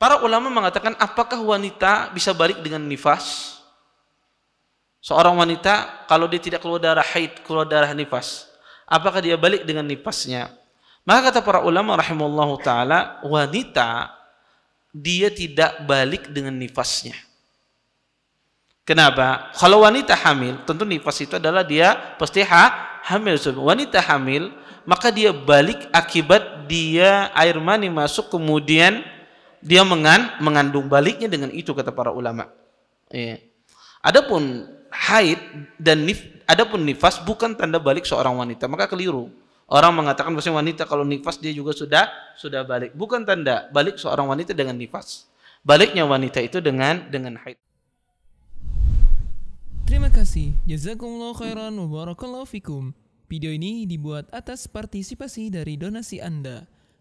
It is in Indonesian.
Para ulama mengatakan apakah wanita bisa balik dengan nifas? Seorang wanita kalau dia tidak keluar darah haid, keluar darah nifas, apakah dia balik dengan nifasnya? Maka kata para ulama rahimallahu taala, wanita dia tidak balik dengan nifasnya. Kenapa? Kalau wanita hamil, tentu nifas itu adalah dia pasti ha, hamil. Wanita hamil, maka dia balik akibat dia air mani masuk kemudian dia mengan, mengandung baliknya dengan itu kata para ulama. Ya. Adapun haid dan nif, adapun nifas bukan tanda balik seorang wanita, maka keliru. Orang mengatakan bahwa wanita kalau nifas dia juga sudah sudah balik. Bukan tanda balik seorang wanita dengan nifas. Baliknya wanita itu dengan dengan haid. Terima kasih. Jazakumullah khairan wa barakallahu fikum. Video ini dibuat atas partisipasi dari donasi Anda.